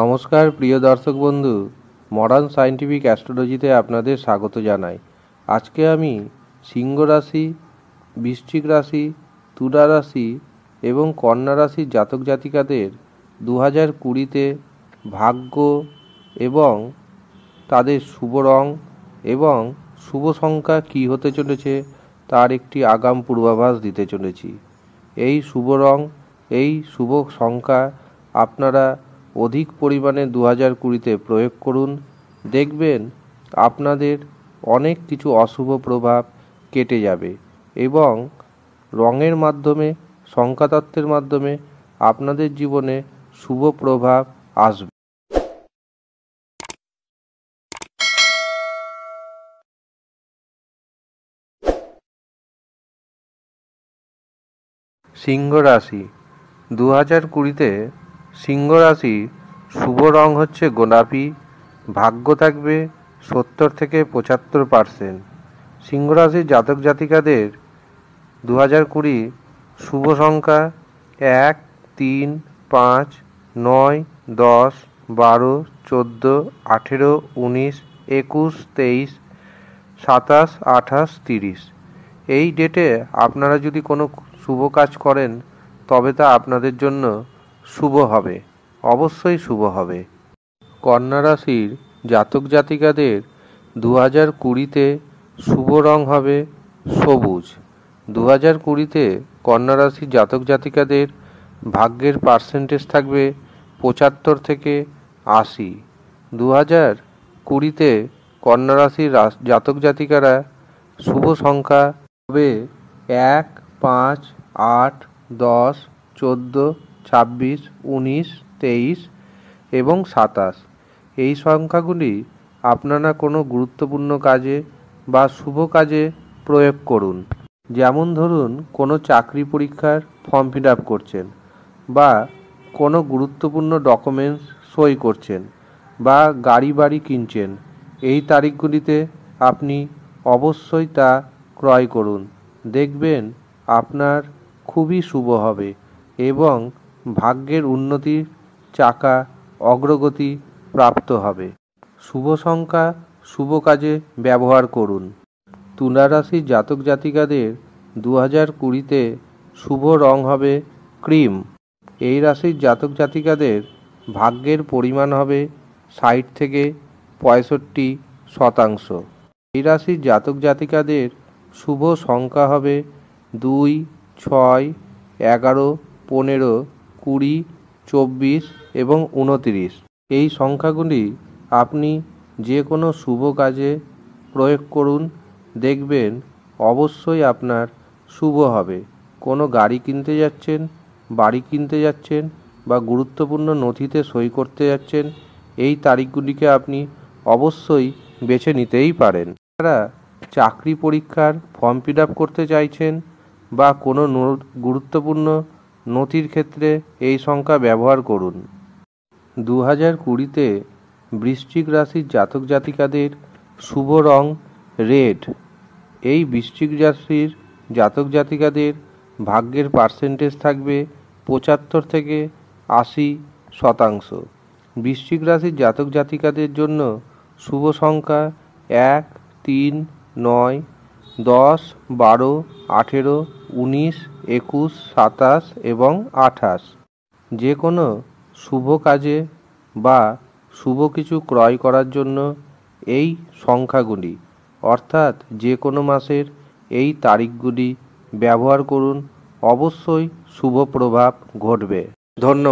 নমস্কার প্রিয় দর্শক বন্ধু মডার্ন সায়েন্টিফিক অ্যাস্ট্রোলজিতে আপনাদের স্বাগত জানাই আজকে আমি সিংহ রাশি বৃশ্চিক রাশি তুলা রাশি এবং কন্যা রাশির জাতক জাতিকাদের দু হাজার কুড়িতে ভাগ্য এবং তাদের শুভ রং এবং শুভ সংখ্যা কী হতে চলেছে তার একটি আগাম পূর্বাভাস দিতে চলেছি এই শুভ রং এই শুভ সংখ্যা আপনারা অধিক পরিমাণে দু হাজার কুড়িতে প্রয়োগ করুন দেখবেন আপনাদের অনেক কিছু অশুভ প্রভাব কেটে যাবে এবং রঙের মাধ্যমে সংখ্যাতত্ত্বের মাধ্যমে আপনাদের জীবনে শুভ প্রভাব আসবে সিংহ রাশি দু হাজার কুড়িতে সিংহ রাশি শুভ রং হচ্ছে গোলাপি ভাগ্য থাকবে সত্তর থেকে পঁচাত্তর পার্সেন্ট সিংহরাশির জাতক জাতিকাদের দু হাজার কুড়ি শুভ সংখ্যা এক তিন পাঁচ নয় দশ বারো চোদ্দো আঠেরো উনিশ একুশ তেইশ সাতাশ আঠাশ তিরিশ এই ডেটে আপনারা যদি কোনো শুভ কাজ করেন তবে তা আপনাদের জন্য শুভ হবে অবশ্যই শুভ হবে কন্যা রাশির জাতক জাতিকাদের দু হাজার কুড়িতে শুভ রং হবে সবুজ দু হাজার কুড়িতে কন্যা রাশির জাতক জাতিকাদের ভাগ্যের পার্সেন্টেজ থাকবে পঁচাত্তর থেকে আশি দু হাজার কুড়িতে কন্যা রাশির জাতক জাতিকারা শুভ সংখ্যা হবে এক পাঁচ আট দশ চোদ্দো ছাব্বিশ উনিশ তেইশ এবং সাতাশ এই সংখ্যাগুলি আপনারা কোনো গুরুত্বপূর্ণ কাজে বা শুভ কাজে প্রয়োগ করুন যেমন ধরুন কোনো চাকরি পরীক্ষার ফর্ম ফিল আপ করছেন বা কোনো গুরুত্বপূর্ণ ডকুমেন্টস সই করছেন বা গাড়ি বাড়ি কিনছেন এই তারিখগুলিতে আপনি অবশ্যই তা ক্রয় করুন দেখবেন আপনার খুবই শুভ হবে এবং ভাগ্যের উন্নতির চাকা অগ্রগতি প্রাপ্ত হবে শুভ সংখ্যা শুভ কাজে ব্যবহার করুন তুলারাশি জাতক জাতিকাদের দু হাজার কুড়িতে শুভ রং হবে ক্রিম এই রাশির জাতক জাতিকাদের ভাগ্যের পরিমাণ হবে ষাট থেকে পঁয়ষট্টি শতাংশ এই রাশির জাতক জাতিকাদের শুভ সংখ্যা হবে দুই ছয় এগারো পনেরো কুড়ি চব্বিশ এবং উনতিরিশ এই সংখ্যাগুলি আপনি যে কোনো শুভ কাজে প্রয়োগ করুন দেখবেন অবশ্যই আপনার শুভ হবে কোনো গাড়ি কিনতে যাচ্ছেন বাড়ি কিনতে যাচ্ছেন বা গুরুত্বপূর্ণ নথিতে সই করতে যাচ্ছেন এই তারিখগুলিকে আপনি অবশ্যই বেছে নিতেই পারেন তারা চাকরি পরীক্ষার ফর্ম ফিল করতে চাইছেন বা কোনো গুরুত্বপূর্ণ নথির ক্ষেত্রে এই সংখ্যা ব্যবহার করুন দু হাজার কুড়িতে বৃশ্চিক রাশির জাতক জাতিকাদের শুভ রং রেড এই বৃশ্চিক রাশির জাতক জাতিকাদের ভাগ্যের পার্সেন্টেজ থাকবে পঁচাত্তর থেকে আশি শতাংশ বৃশ্চিক রাশির জাতক জাতিকাদের জন্য শুভ সংখ্যা এক তিন নয় দশ বারো আঠেরো উনিশ একুশ সাতাশ এবং আঠাশ যে কোনো শুভ কাজে বা শুভ কিছু ক্রয় করার জন্য এই সংখ্যাগুলি অর্থাৎ যে কোনো মাসের এই তারিখগুলি ব্যবহার করুন অবশ্যই শুভ প্রভাব ঘটবে ধন্যবাদ